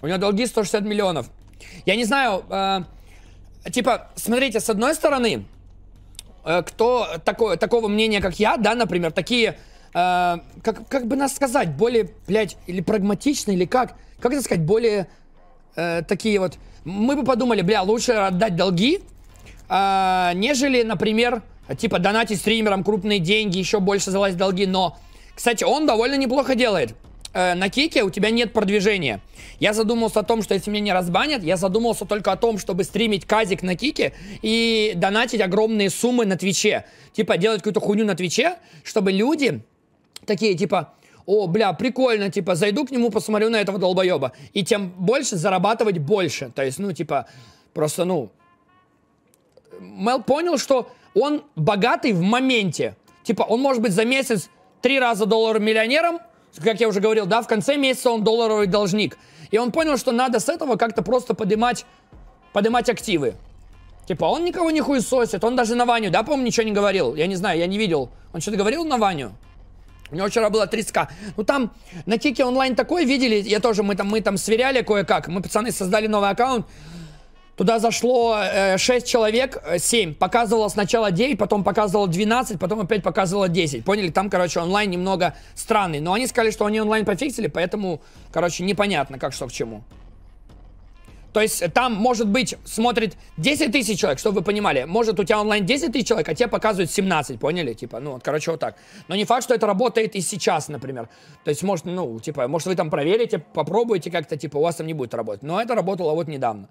У него долги 160 миллионов. Я не знаю, э, типа, смотрите, с одной стороны, э, кто такое, такого мнения, как я, да, например, такие, э, как, как бы нас сказать, более, блядь, или прагматичные или как, как это сказать, более э, такие вот, мы бы подумали, бля, лучше отдать долги, э, нежели, например, типа, донатить стримерам крупные деньги, еще больше залазить долги, но, кстати, он довольно неплохо делает. Э, на кике у тебя нет продвижения. Я задумался о том, что если меня не разбанят, я задумался только о том, чтобы стримить казик на кике и донатить огромные суммы на Твиче. Типа делать какую-то хуйню на Твиче, чтобы люди такие типа о, бля, прикольно, типа, зайду к нему, посмотрю на этого долбоеба. И тем больше зарабатывать больше. То есть, ну, типа, просто, ну... Мел понял, что он богатый в моменте. Типа, он может быть за месяц три раза доллар миллионером, как я уже говорил, да, в конце месяца он долларовый должник. И он понял, что надо с этого как-то просто поднимать, поднимать активы. Типа, он никого не хуесосит, он даже на Ваню, да, по-моему, ничего не говорил. Я не знаю, я не видел. Он что-то говорил на Ваню? У него вчера было 30к. Ну там на Тике онлайн такой видели, я тоже, мы там, мы там сверяли кое-как. Мы, пацаны, создали новый аккаунт. Туда зашло э, 6 человек, 7. Э, показывало сначала 9, потом показывало 12, потом опять показывало 10. Поняли? Там, короче, онлайн немного странный. Но они сказали, что они онлайн пофиксили, поэтому, короче, непонятно, как что к чему. То есть э, там, может быть, смотрит 10 тысяч человек, чтобы вы понимали. Может, у тебя онлайн 10 тысяч человек, а тебе показывают 17, поняли? Типа, ну, вот, короче, вот так. Но не факт, что это работает и сейчас, например. То есть, может, ну, типа, может, вы там проверите, попробуйте как-то, типа, у вас там не будет работать. Но это работало вот недавно.